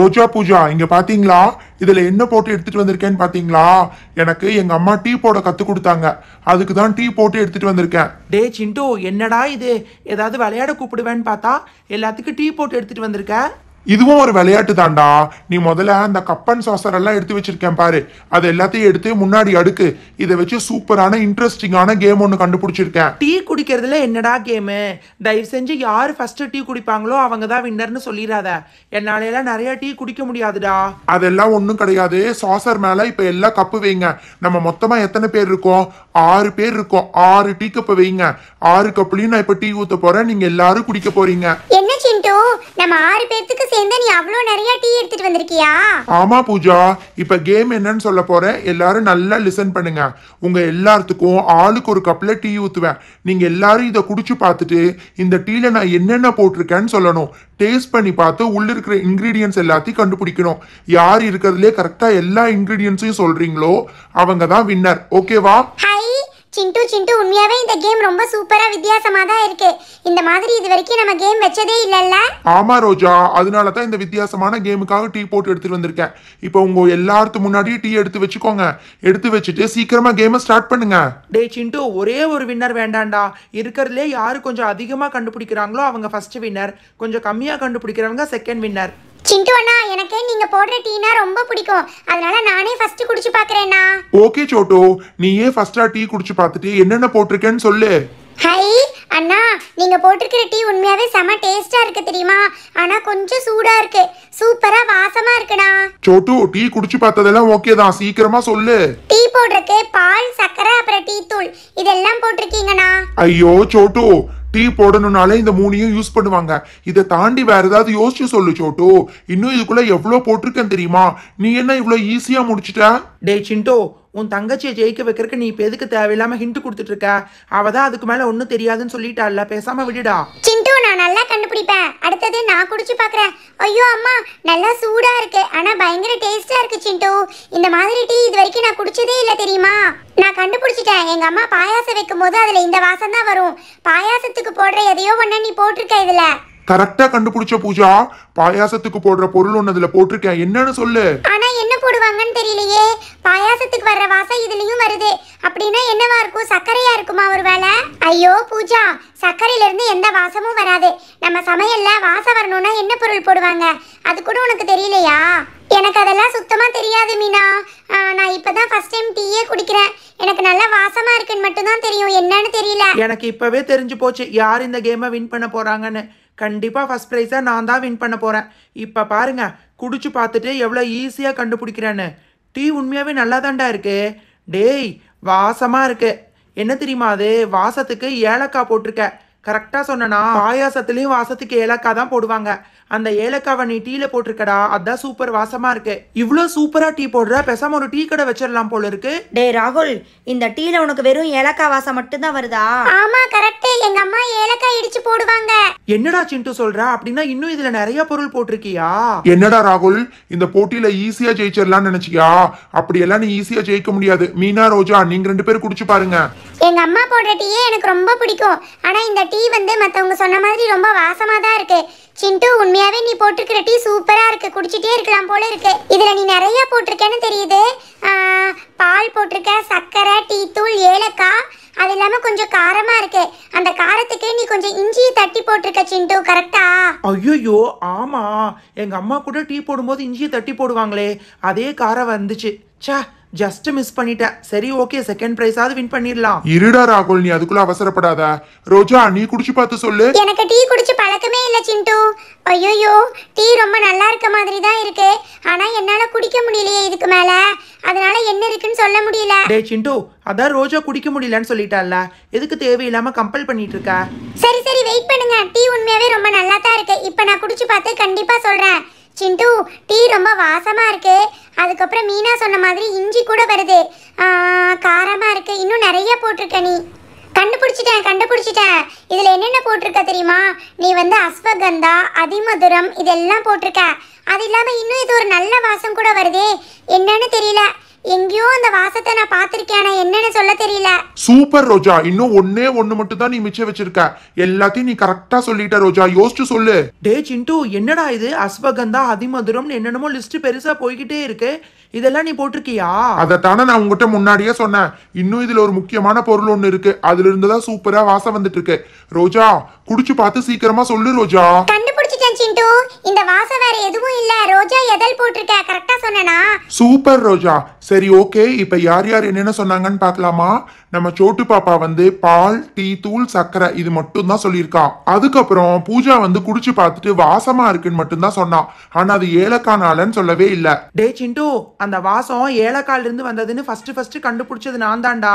ரோஜா பூஜா இங்க பாத்தீங்களா இதுல என்ன போட்டு எடுத்துட்டு வந்திருக்கேன்னு பாத்தீங்களா எனக்கு எங்க அம்மா டீ போட கத்து கொடுத்தாங்க அதுக்கு தான் டீ போட்டு எடுத்துட்டு வந்திருக்கேன் டே சிண்டு என்னடா இது ஏதாவது விளையாட கூப்பிடுவேன்னு பார்த்தா எல்லாத்துக்கும் டீ போட்டு எடுத்துட்டு வந்திருக்கேன் இதுவும் ஒரு விளையாட்டு தாண்டா நீ முதல்ல அந்த கப்பன் சாசர் எல்லாம் எடுத்து வச்சிருக்கேன் பாரு அது எல்லாத்தையும் எடுத்து முன்னாடி அடுக்கு இதை வச்சு சூப்பரான இன்ட்ரெஸ்டிங்கான கேம் ஒன்று கண்டுபிடிச்சிருக்கேன் டீ குடிக்கிறதுல என்னடா கேமு தயவு செஞ்சு யார் ஃபர்ஸ்ட் டீ குடிப்பாங்களோ அவங்க தான் வின்னர்னு சொல்லிடாத என்னால எல்லாம் நிறைய டீ குடிக்க முடியாதுடா அதெல்லாம் ஒன்றும் கிடையாது சாசர் மேல இப்ப எல்லாம் கப்பு வைங்க நம்ம மொத்தமா எத்தனை பேர் இருக்கோம் ஆறு பேர் இருக்கோம் ஆறு டீ கப்பு வைங்க ஆறு கப்புலையும் நான் இப்ப டீ ஊத்த போறேன் நீங்க எல்லாரும் குடிக்க போறீங்க சிண்டு நம்ம ஆறு பேர்த்துக்கு சேர்ந்து நீ அவ்வளோ நிறைய டீ எடுத்துட்டு வந்திருக்கியா ஆமா பூஜா இப்ப கேம் என்னன்னு சொல்ல போறேன் எல்லாரும் நல்லா லிசன் பண்ணுங்க உங்க எல்லாத்துக்கும் ஆளுக்கு ஒரு கப்ல டீ ஊத்துவேன் நீங்க எல்லாரும் இதை குடிச்சு பார்த்துட்டு இந்த டீல நான் என்னென்ன போட்டிருக்கேன்னு சொல்லணும் டேஸ்ட் பண்ணி பார்த்து உள்ள இருக்கிற இன்கிரீடியன்ஸ் எல்லாத்தையும் கண்டுபிடிக்கணும் யார் இருக்கிறதுலே கரெக்டா எல்லா இன்கிரீடியன்ஸையும் சொல்றீங்களோ அவங்க தான் வின்னர் ஓகேவா ஹை சிண்டு சிண்டு உண்மையாவே இந்த கேம் ரொம்ப சூப்பரா வித்தியாசமா தான் இருக்கு இந்த மாதிரி இது வரைக்கும் நம்ம கேம் வச்சதே இல்லல்ல ஆமா ரோஜா அதனால தான் இந்த வித்தியாசமான கேமுக்காக டீ போட்டு எடுத்து வந்திருக்கேன் இப்போ உங்க எல்லாருக்கும் முன்னாடி டீ எடுத்து வச்சுக்கோங்க எடுத்து வச்சுட்டு சீக்கிரமா கேமை ஸ்டார்ட் பண்ணுங்க டேய் சிண்டு ஒரே ஒரு வின்னர் வேண்டாம்டா இருக்கிறதுலே யாரு கொஞ்சம் அதிகமா கண்டுபிடிக்கிறாங்களோ அவங்க ஃபர்ஸ்ட் வின்னர் கொஞ்சம் கம்மியா கண்டுபிடிக்கிறவங்க செகண்ட் வின்னர் சிண்டு அண்ணா எனக்கு நீங்க போடுற டீனா ரொம்ப பிடிக்கும் அதனால நானே ஃபர்ஸ்ட் குடிச்சு பாக்குறேன்னா ஓகே சோட்டோ நீயே ஃபர்ஸ்டா டீ குடிச்சு பார்த்துட்டு என்னென்ன போட்டிருக்கேன்னு சொல்லு ஹை அண்ணா நீங்க போட்டிருக்கிற டீ உண்மையாவே செம டேஸ்டா இருக்கு தெரியுமா ஆனா கொஞ்சம் சூடா இருக்கு சூப்பரா வாசமா இருக்குடா சோட்டு டீ குடிச்சு பார்த்ததெல்லாம் ஓகே தான் சீக்கிரமா சொல்லு டீ போடுறதுக்கு பால் சக்கரை அப்புறம் டீ தூள் இதெல்லாம் போட்டிருக்கீங்கண்ணா ஐயோ சோட்டு டீ போடணும்னாலே இந்த மூணையும் யூஸ் பண்ணுவாங்க இதை தாண்டி வேற ஏதாவது யோசிச்சு சொல்லு சோட்டு இன்னும் இதுக்குள்ள எவ்வளோ போட்டிருக்கேன் தெரியுமா நீ என்ன இவ்வளோ ஈஸியா முடிச்சிட்ட டே சிண்டோ உன் தங்கச்சியை ஜெயிக்க வைக்கிறதுக்கு நீ இப்போ எதுக்கு தேவையில்லாம ஹிண்ட் கொடுத்துட்டு இருக்க அவ தான் அதுக்கு மேல ஒன்றும் தெரியாதுன்னு சொல்லிட்டால பேசாம விடுடா சிண்டு நான் நல்லா கண்டுபிடிப்பேன் அடுத்தது நான் குடிச்சு பாக்குறேன் ஐயோ அம்மா நல்லா சூடா இருக்கு ஆனா பயங்கர டேஸ்டா இருக்கு சிண்டு இந்த மாதிரி டீ இது வரைக்கும் நான் குடிச்சதே இல்லை தெரியுமா நான் கண்டுபிடிச்சிட்டேன் எங்கள் அம்மா பாயாசம் வைக்கும்போது அதில் இந்த வாசம் தான் வரும் பாயாசத்துக்கு போடுற எதையோ ஒன்று நீ போட்டிருக்க இதில் கரெக்டா கண்டுபிடிச்ச பூஜா பாயாசத்துக்கு போடுற பொருள் ஒன்னு அதுல போட்டிருக்கேன் என்னன்னு சொல்லு ஆனா என்ன போடுவாங்கன்னு தெரியலையே பாயாசத்துக்கு வர்ற வாசம் இதுலயும் வருது அப்படின்னா என்னவா இருக்கும் சர்க்கரையா இருக்குமா ஒரு வேலை ஐயோ பூஜா சர்க்கரையில இருந்து எந்த வாசமும் வராது நம்ம சமையல்ல வாசம் வரணும்னா என்ன பொருள் போடுவாங்க அது கூட உனக்கு தெரியலையா எனக்கு அதெல்லாம் சுத்தமாக தெரியாது மீனா நான் இப்பதான் ஃபர்ஸ்ட் டைம் டீயே குடிக்கிறேன் எனக்கு நல்லா வாசமாக இருக்குன்னு மட்டும்தான் தெரியும் என்னன்னு தெரியல எனக்கு இப்போவே தெரிஞ்சு போச்சு யார் இந்த கேமை வின் பண்ண போகிறாங்கன்னு கண்டிப்பாக ஃபஸ்ட் ப்ரைஸாக நான் தான் வின் பண்ண போகிறேன் இப்போ பாருங்க குடிச்சு பார்த்துட்டு எவ்வளோ ஈஸியாக கண்டுபிடிக்கிறேன்னு டீ உண்மையாகவே நல்லா தாண்டா இருக்கு டேய் வாசமாக இருக்கு என்ன தெரியுமா அது வாசத்துக்கு ஏலக்காய் போட்டிருக்க கரெக்டாக சொன்னனா ஆயாசத்துலேயும் வாசத்துக்கு ஏலக்காய் தான் போடுவாங்க அந்த ஏலக்காவை நீ டீல போட்டிருக்கடா அதான் சூப்பர் வாசமா இருக்கு இவ்வளோ சூப்பரா டீ போடுற பேசாம ஒரு டீ கடை வச்சிடலாம் போல இருக்கு டே ராகுல் இந்த டீல உனக்கு வெறும் ஏலக்காய் வாசம் மட்டும்தான் வருதா ஆமா கரெக்ட் எங்க அம்மா ஏலக்காய் இடிச்சு போடுவாங்க என்னடா சிண்டு சொல்ற அப்படின்னா இன்னும் இதுல நிறைய பொருள் போட்டிருக்கியா என்னடா ராகுல் இந்த போட்டியில ஈஸியா ஜெயிச்சிடலாம்னு நினைச்சியா அப்படி எல்லாம் நீ ஈஸியா ஜெயிக்க முடியாது மீனா ரோஜா நீங்க ரெண்டு பேரும் குடிச்சு பாருங்க எங்க அம்மா போடுற டீயே எனக்கு ரொம்ப பிடிக்கும் ஆனா இந்த டீ வந்து மத்தவங்க சொன்ன மாதிரி ரொம்ப வாசமா தான் இருக்கு சிண்டு உண்மையாவே நீ போட்டிருக்கிற டீ சூப்பரா இருக்கு குடிச்சிட்டே இருக்கலாம் போல இருக்கு இதுல நீ நிறைய போட்டிருக்கேன்னு தெரியுது பால் போட்டிருக்க சர்க்கரை டீ தூள் ஏலக்காய் அது இல்லாம கொஞ்சம் காரமா இருக்கு அந்த காரத்துக்கு நீ கொஞ்சம் இஞ்சி தட்டி போட்டிருக்க சிண்டு கரெக்டா ஐயோ ஆமா எங்க அம்மா கூட டீ போடும்போது இஞ்சியை தட்டி போடுவாங்களே அதே காரம் வந்துச்சு சே ஜஸ்ட் மிஸ் பண்ணிட்டேன் சரி ஓகே செகண்ட் பிரைஸாவது வின் பண்ணிடலாம் இருடா ராகுல் நீ அதுக்குள்ள அவசரப்படாத ரோஜா நீ குடிச்சு பார்த்து சொல்லு எனக்கு டீ குடிச்சு பழக்கமே இல்ல சிண்டு ஐயோ டீ ரொம்ப நல்லா இருக்க மாதிரி தான் இருக்கு ஆனா என்னால குடிக்க முடியலையே இதுக்கு மேல அதனால என்ன இருக்குன்னு சொல்ல முடியல டேய் சிண்டு அதான் ரோஜா குடிக்க முடியலன்னு சொல்லிட்டால எதுக்கு தேவையில்லாம கம்பல் பண்ணிட்டு இருக்க சரி சரி வெயிட் பண்ணுங்க டீ உண்மையாவே ரொம்ப நல்லா தான் இருக்கு இப்போ நான் குடிச்சு பார்த்து கண்டிப்பா சொல்றேன் சிண்டு டீ ரொம்ப வாசமாக இருக்கு அதுக்கப்புறம் மீனா சொன்ன மாதிரி இஞ்சி கூட வருது காரமாக இருக்கு இன்னும் நிறைய போட்டிருக்க நீ கண்டுபிடிச்சிட்டேன் கண்டுபிடிச்சிட்டேன் இதில் என்னென்ன போட்டிருக்க தெரியுமா நீ வந்து அஸ்வகந்தா அதிமதுரம் இதெல்லாம் போட்டிருக்க அது இல்லாமல் இன்னும் இது ஒரு நல்ல வாசம் கூட வருதே என்னன்னு தெரியல எங்கேயோ அந்த வாசத்தை நான் பார்த்திருக்கேன் என்னன்னு சொல்ல தெரியல சூப்பர் ரோஜா இன்னும் ஒன்னே ஒண்ணு மட்டும் தான் நீ மிச்சம் வச்சிருக்க எல்லாத்தையும் நீ கரெக்டா சொல்லிட்ட ரோஜா யோசிச்சு சொல்லு டே சிண்டு என்னடா இது அஸ்வகந்தா அதிமதுரம் என்னென்னமோ லிஸ்ட் பெருசா போய்கிட்டே இருக்கு இதெல்லாம் நீ போட்டிருக்கியா அதைத்தானே நான் உங்ககிட்ட முன்னாடியே சொன்னேன் இன்னும் இதுல ஒரு முக்கியமான பொருள் ஒண்ணு இருக்கு அதுல இருந்து தான் சூப்பரா வாசம் வந்துட்டு இருக்கு ரோஜா குடிச்சு பார்த்து சீக்கிரமா சொல்லு ரோஜா சிண்டு இந்த வாசம் வேற எதுவும் இல்ல ரோஜா எதல் போட்டிருக்க கரெக்டா சொன்னனா சூப்பர் ரோஜா சரி ஓகே இப்போ யார் யார் என்னென்ன சொன்னாங்கன்னு பாக்கலாமா நம்ம சோட்டு பாப்பா வந்து பால் டீ தூள் சர்க்கரை இது மட்டும் தான் சொல்லியிருக்கா அதுக்கப்புறம் பூஜா வந்து குடிச்சு பார்த்துட்டு வாசமா இருக்குன்னு மட்டும் தான் சொன்னான் ஆனா அது ஏலக்கானாலன்னு சொல்லவே இல்லை டே சிண்டு அந்த வாசம் ஏலக்கால இருந்து வந்ததுன்னு ஃபர்ஸ்ட் ஃபர்ஸ்ட் கண்டுபிடிச்சது நான் தான்டா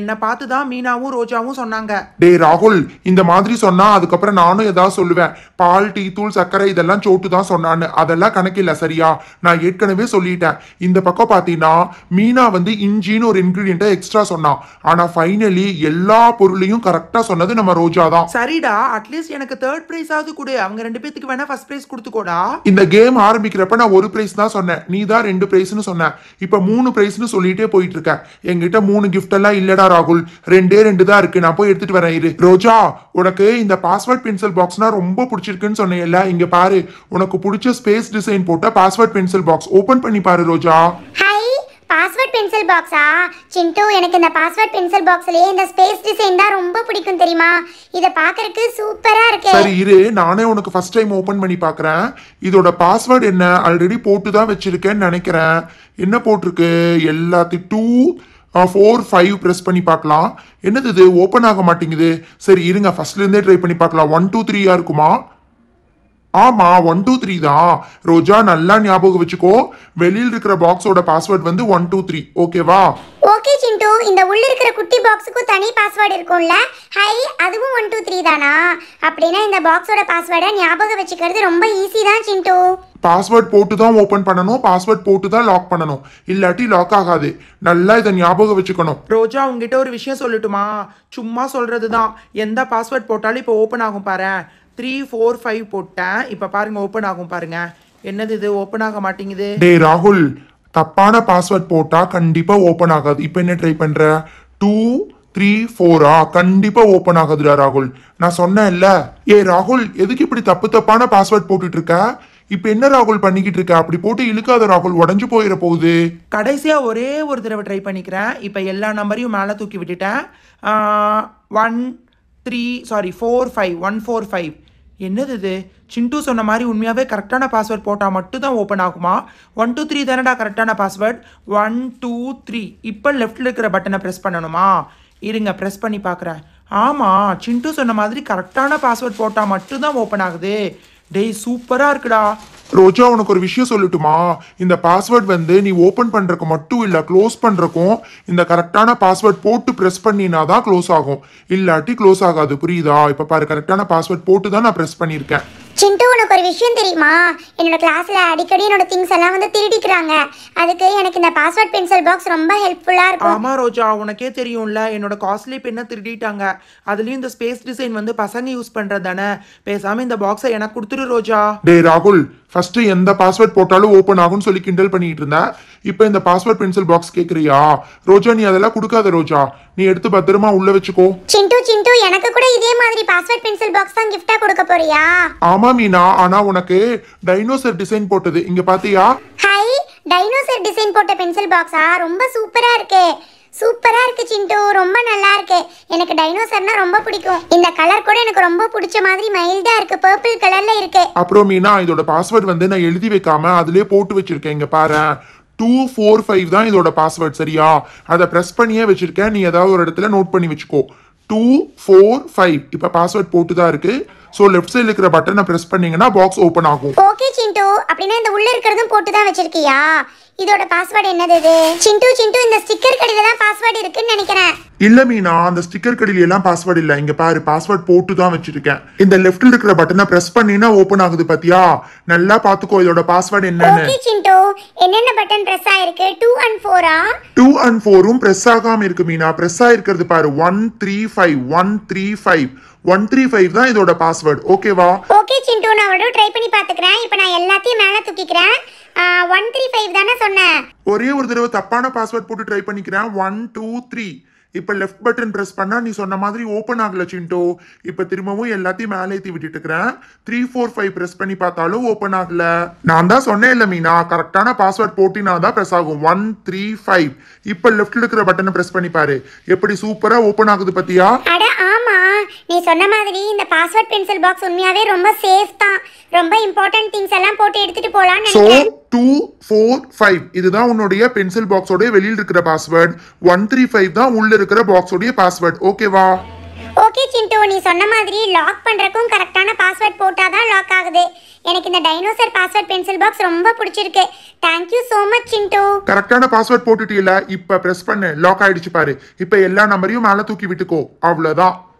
என்னை பார்த்து தான் மீனாவும் ரோஜாவும் சொன்னாங்க டே ராகுல் இந்த மாதிரி சொன்னா அதுக்கப்புறம் நானும் ஏதாவது சொல்லுவேன் பால் டீ தூள் சர்க்கரை இதெல்லாம் சோட்டு தான் சொன்னான்னு அதெல்லாம் கணக்கில்லை சரியா நான் ஏற்கனவே சொல்லிட்டேன் இந்த பக்கம் பார்த்தீங்கன்னா மீனா வந்து இஞ்சின்னு ஒரு இன்கிரீடியண்ட்டை எக்ஸ்ட்ரா சொன்னான் ஆனா ஃபைனலி எல்லா பொருளையும் கரெக்டா சொன்னது நம்ம ரோஜா தான் சரிடா அட்லீஸ்ட் எனக்கு தேர்ட் பிரைஸ் ஆகுது கொடு அவங்க ரெண்டு பேத்துக்கு வேணா ஃபர்ஸ்ட் பிரைஸ் கொடுத்துக்கோடா இந்த கேம் ஆரம்பிக்கிறப்ப நான் ஒரு பிரைஸ் தான் சொன்னேன் நீ தான் ரெண்டு பிரைஸ்னு சொன்ன இப்போ மூணு பிரைஸ்னு சொல்லிட்டே போயிட்டு இருக்க என்கிட்ட மூணு கிஃப்ட் எல்லாம் இல்லடா ராகுல் ரெண்டே ரெண்டு தான் இருக்கு நான் போய் எடுத்துட்டு வரேன் இரு ரோஜா உனக்கு இந்த பாஸ்வேர்ட் பென்சில் பாக்ஸ்னா ரொம்ப பிடிச்சிருக்குன்னு சொன்னேன்ல இங்க பாரு உனக்கு பிடிச்ச ஸ்பேஸ் டிசைன் போட்ட பாஸ்வேர்ட் பென்சில் பாக்ஸ் ஓபன் பண்ணி பாரு ரோஜா ஹாய் பாஸ்வேர்ட் பென்சில் பாக்ஸா சிண்டு எனக்கு இந்த பாஸ்வேர்ட் பென்சில் பாக்ஸ்லயே இந்த ஸ்பேஸ் டிசைன் தான் ரொம்ப பிடிக்கும் தெரியுமா இத பாக்குறதுக்கு சூப்பரா இருக்கு சரி இரு நானே உனக்கு ஃபர்ஸ்ட் டைம் ஓபன் பண்ணி பார்க்கறேன் இதோட பாஸ்வேர்ட் என்ன ஆல்ரெடி போட்டு தான் வச்சிருக்கேன்னு நினைக்கிறேன் என்ன போட்டிருக்கு எல்லாத்தையும் டூ ஃபோர் ஃபைவ் ப்ரெஸ் பண்ணி பார்க்கலாம் என்னது இது ஓப்பன் ஆக மாட்டேங்குது சரி இருங்க ஃபர்ஸ்ட்லேருந்தே ட்ரை பண்ணி பார்க்கலாம் ஒன் டூ த்ரீயாக இருக்குமா ஆமா ஒன் டூ த்ரீ தான் ரோஜா நல்லா ஞாபகம் வச்சுக்கோ வெளியில் இருக்கிற பாக்ஸோட பாஸ்வேர்ட் வந்து ஒன் டூ த்ரீ ஓகேவா ஓகே சிண்டு இந்த உள்ள இருக்கிற குட்டி பாக்ஸுக்கும் தனி பாஸ்வேர்டு இருக்கும்ல ஹை அதுவும் ஒன் டூ த்ரீ தானா அப்படின்னா இந்த பாக்ஸோட பாஸ்வேர்டை ஞாபகம் வச்சுக்கிறது ரொம்ப ஈஸி தான் சிண்டு பாஸ்வேர்ட் போட்டு தான் ஓபன் பண்ணணும் பாஸ்வேர்ட் போட்டு தான் லாக் பண்ணணும் இல்லாட்டி லாக் ஆகாது நல்லா இதை ஞாபகம் வச்சுக்கணும் ரோஜா உங்ககிட்ட ஒரு விஷயம் சொல்லட்டுமா சும்மா சொல்றதுதான் தான் எந்த பாஸ்வேர்ட் போட்டாலும் இப்போ ஓப்பன் ஆகும் பாரு த்ரீ ஃபோர் ஃபைவ் போட்டேன் இப்போ பாருங்க ஓப்பன் ஆகும் பாருங்க என்னது இது ஓப்பன் ஆக மாட்டேங்குது டே ராகுல் தப்பான பாஸ்வேர்ட் போட்டா கண்டிப்பா ஓப்பன் ஆகாது இப்போ என்ன ட்ரை பண்ற டூ த்ரீ ஃபோரா கண்டிப்பா ஓப்பன் ஆகுதுடா ராகுல் நான் சொன்னேன் இல்ல ஏ ராகுல் எதுக்கு இப்படி தப்பு தப்பான பாஸ்வேர்ட் போட்டுட்டு இருக்க இப்ப என்ன ராகுல் பண்ணிக்கிட்டு இருக்க அப்படி போட்டு இழுக்காத ராகுல் உடஞ்சு போயிட போகுது கடைசியா ஒரே ஒரு தடவை ட்ரை பண்ணிக்கிறேன் இப்ப எல்லா நம்பரையும் மேல தூக்கி விட்டுட்டேன் one three sorry four five one four five என்னது இது சிண்டு சொன்ன மாதிரி உண்மையாகவே கரெக்டான பாஸ்வேர்ட் போட்டால் மட்டும் தான் ஓப்பன் ஆகுமா ஒன் டூ த்ரீ தானடா கரெக்டான பாஸ்வேர்ட் ஒன் டூ த்ரீ இப்போ லெஃப்டில் இருக்கிற பட்டனை ப்ரெஸ் பண்ணணுமா இருங்க ப்ரெஸ் பண்ணி பார்க்குறேன் ஆமாம் சிண்டு சொன்ன மாதிரி கரெக்டான பாஸ்வேர்ட் போட்டால் மட்டும்தான் ஓப்பன் ஆகுது டேய் சூப்பரா இருக்குடா ரோஜா உனக்கு ஒரு விஷயம் சொல்லட்டுமா இந்த பாஸ்வேர்ட் வந்து நீ ஓப்பன் பண்ணுறக்கு மட்டும் இல்லை க்ளோஸ் பண்ணுறக்கும் இந்த கரெக்டான பாஸ்வேர்ட் போட்டு ப்ரெஸ் பண்ணினா தான் க்ளோஸ் ஆகும் இல்லாட்டி க்ளோஸ் ஆகாது புரியுதா இப்போ பாரு கரெக்டான பாஸ்வேர்ட் போட்டு தான் நான் ப்ரெஸ் பண்ணியிருக்கேன் சிண்டு உனக்கு ஒரு விஷயம் தெரியுமா என்னோட கிளாஸில் அடிக்கடி என்னோட திங்ஸ் எல்லாம் வந்து திருடிக்கிறாங்க அதுக்கு எனக்கு இந்த பாஸ்வேர்ட் பென்சில் பாக்ஸ் ரொம்ப ஹெல்ப்ஃபுல்லாக இருக்கும் ஆமாம் ரோஜா உனக்கே தெரியும்ல என்னோட காஸ்ட்லி பெண்ணை திருடிட்டாங்க அதுலேயும் இந்த ஸ்பேஸ் டிசைன் வந்து பசங்க யூஸ் பண்ணுறது தானே பேசாமல் இந்த பாக்ஸை எனக்கு கொடுத்துரு ரோஜா டே ராகுல் ஃபர்ஸ்ட் எந்த பாஸ்வேர்ட் போட்டாலும் ஓப்பன் ஆகும்னு சொல்லி கிண்டல் பண்ணிட்டு இருந்தேன் இப்போ இந்த பாஸ்வேர்ட் பென்சில் பாக்ஸ் கேக்குறியா ரோஜா நீ அதெல்லாம் கொடுக்காத ரோஜா நீ எடுத்து பத்திரமா உள்ள வச்சுக்கோ சிண்டு சிண்டு எனக்கு கூட இதே மாதிரி பாஸ்வேர்ட் பென்சில் பாக்ஸ் தான் கிஃப்டா கொடுக்க போறியா ஆமா மீனா ஆனா உனக்கு டைனோசர் டிசைன் போட்டது இங்க பாத்தியா ஹை டைனோசர் டிசைன் போட்ட பென்சில் பாக்ஸா ரொம்ப சூப்பரா இருக்கே சூப்பராக இருக்குது சிண்டு ரொம்ப நல்லா இருக்கு எனக்கு டைனோசர்னா ரொம்ப பிடிக்கும் இந்த கலர் கூட எனக்கு ரொம்ப பிடிச்ச மாதிரி மைல்டா இருக்கு பர்பிள் கலரில் இருக்கு அப்புறம் மீனா இதோட பாஸ்வேர்டு வந்து நான் எழுதி வைக்காம அதுலேயே போட்டு வச்சிருக்கேன் இங்க பாரு டூ ஃபோர் ஃபைவ் தான் இதோட பாஸ்வேர்ட் சரியா அதை ப்ரெஸ் பண்ணியே வச்சிருக்கேன் நீ ஏதாவது ஒரு இடத்துல நோட் பண்ணி வச்சுக்கோ டூ ஃபோர் ஃபைவ் இப்போ பாஸ்வேர்ட் போட்டு தான் இருக்குது ஸோ லெஃப்ட் சைடில் இருக்கிற பட்டனை ப்ரெஸ் பண்ணீங்கன்னா பாக்ஸ் ஓப்பன் ஆகும் ஓகே சிண்டு அப்படின்னா இந்த உள்ள இருக்கிறதும் போட்டு தான் வச்சிருக்கியா இதோட பாஸ்வேர்டு என்னது இது சிண்டு சிண்டு இந்த ஸ்டிக்கர் கடையில தான் பாஸ்வேர்டு இருக்குன்னு நினைக்கிறேன் இல்ல மீனா அந்த ஸ்டிக்கர் கடையில எல்லாம் பாஸ்வேர்டு இல்ல இங்க பாரு பாஸ்வேர்ட் போட்டு தான் வச்சிருக்கேன் இந்த லெஃப்ட்ல இருக்கிற பட்டனை பிரஸ் பண்ணினா ஓபன் ஆகுது பாத்தியா நல்லா பாத்துக்கோ இதோட பாஸ்வேர்டு என்னன்னு ஓகே சிண்டு என்னென்ன பட்டன் பிரஸ் ஆயிருக்கு 2 அண்ட் ஆ 2 அண்ட் 4ம் பிரஸ் ஆகாம இருக்கு மீனா பிரஸ் ஆயிருக்கிறது பாரு 135 135 ஒன் த்ரீ ஃபைவ் தான் இதோட பாஸ்வேர்டு ஓகேவா ஓகே சிண்டு நான் அவ்வளோ ட்ரை பண்ணி பாத்துக்கிறேன் இப்போ நான் எல்லாத்தையும் மேலே தூக்கிக்கிறேன் ஒன் த்ரீ ஃபைவ் தானே சொன்னேன் ஒரே ஒரு தடவை தப்பான பாஸ்வேர்ட் போட்டு ட்ரை பண்ணிக்கிறேன் ஒன் டூ த்ரீ இப்ப லெஃப்ட் பட்டன் ப்ரெஸ் பண்ணா நீ சொன்ன மாதிரி ஓப்பன் ஆகல சிண்டோ இப்போ திரும்பவும் எல்லாத்தையும் மேலே ஏற்றி விட்டுட்டு இருக்கிறேன் த்ரீ ஃபோர் ஃபைவ் ப்ரெஸ் பண்ணி பார்த்தாலும் ஓப்பன் ஆகல நான் தான் சொன்னேன் இல்லை மீனா கரெக்டான பாஸ்வேர்ட் போட்டினா தான் ப்ரெஸ் ஆகும் ஒன் த்ரீ ஃபைவ் இப்ப லெஃப்டில் இருக்கிற பட்டனை ப்ரெஸ் பண்ணி பாரு எப்படி சூப்பரா ஓப்பன் ஆகுது பத்தியா ஆமா நீ சொன்ன மாதிரி இந்த பாஸ்வேர்ட் பென்சில் பாக்ஸ் உண்மையாவே ரொம்ப சேஃப் தான் ரொம்ப இம்பார்ட்டன்ட் திங்ஸ் எல்லாம் போட்டு எடுத்துட்டு போலாம்னு நினைக்கிறேன் டூ ஃபோர் ஃபைவ் இதுதான் உன்னுடைய பென்சில் பாக்ஸோடைய வெளியில் இருக்கிற பாஸ்வேர்ட் ஒன் த்ரீ ஃபைவ் தான் உள்ள இருக்கிற பாக்ஸோடைய பாஸ்வேர்டு ஓகேவா ஓகே சிண்டு நீ சொன்ன மாதிரி லாக் பண்ணுறக்கும் கரெக்டான பாஸ்வேர்ட் போட்டால் தான் லாக் ஆகுது எனக்கு இந்த டைனோசர் பாஸ்வேர்ட் பென்சில் பாக்ஸ் ரொம்ப பிடிச்சிருக்கு thank you so much Chintu கரெக்டான பாஸ்வேர்ட் போட்டுட்டீல இப்போ ப்ரெஸ் பண்ணு லாக் ஆயிடுச்சு பாரு இப்போ எல்லா நம்பரையும் மேலே தூக்கி விட்டுக்கோ அவ்வளோதான்